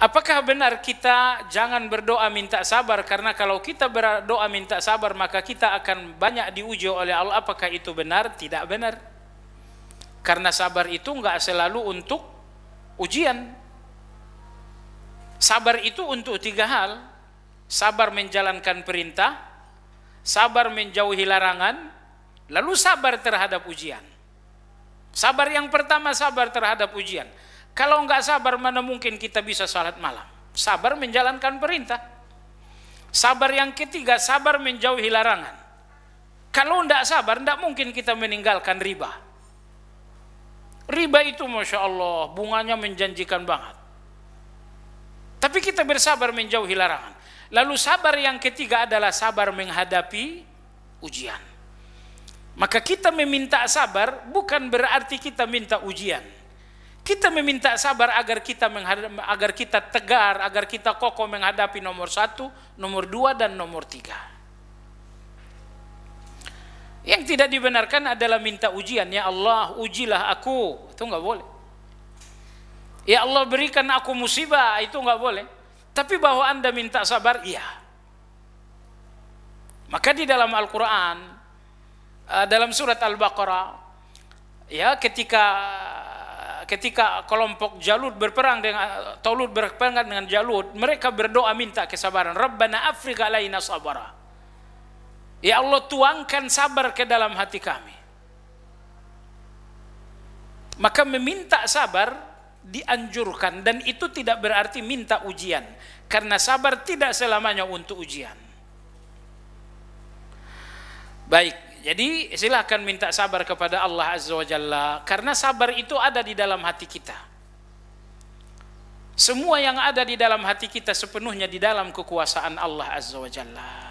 Apakah benar kita jangan berdoa minta sabar karena kalau kita berdoa minta sabar maka kita akan banyak diuji oleh Allah apakah itu benar? Tidak benar. Karena sabar itu nggak selalu untuk ujian. Sabar itu untuk tiga hal. Sabar menjalankan perintah, sabar menjauhi larangan, lalu sabar terhadap ujian. Sabar yang pertama sabar terhadap ujian. Kalau nggak sabar, mana mungkin kita bisa salat malam? Sabar menjalankan perintah. Sabar yang ketiga, sabar menjauhi larangan. Kalau tidak sabar, tidak mungkin kita meninggalkan riba. Riba itu Masya Allah, bunganya menjanjikan banget. Tapi kita bersabar menjauhi larangan. Lalu sabar yang ketiga adalah sabar menghadapi ujian. Maka kita meminta sabar bukan berarti kita minta ujian. Kita meminta sabar agar kita agar kita tegar, agar kita kokoh menghadapi nomor satu, nomor dua, dan nomor tiga. Yang tidak dibenarkan adalah minta ujian. Ya Allah, ujilah aku. Itu nggak boleh. Ya Allah, berikan aku musibah. Itu nggak boleh. Tapi bahwa Anda minta sabar, iya. Maka di dalam Al-Quran, eh, dalam surat Al-Baqarah, ya ketika ketika kelompok Jalut berperang dengan Tolut berperang dengan Jalut, mereka berdoa minta kesabaran. Rabbana afrika lain sabara. Ya Allah tuangkan sabar ke dalam hati kami. Maka meminta sabar dianjurkan dan itu tidak berarti minta ujian karena sabar tidak selamanya untuk ujian. Baik, jadi silahkan minta sabar kepada Allah Azza wa Jalla karena sabar itu ada di dalam hati kita. Semua yang ada di dalam hati kita sepenuhnya di dalam kekuasaan Allah Azza wa Jalla.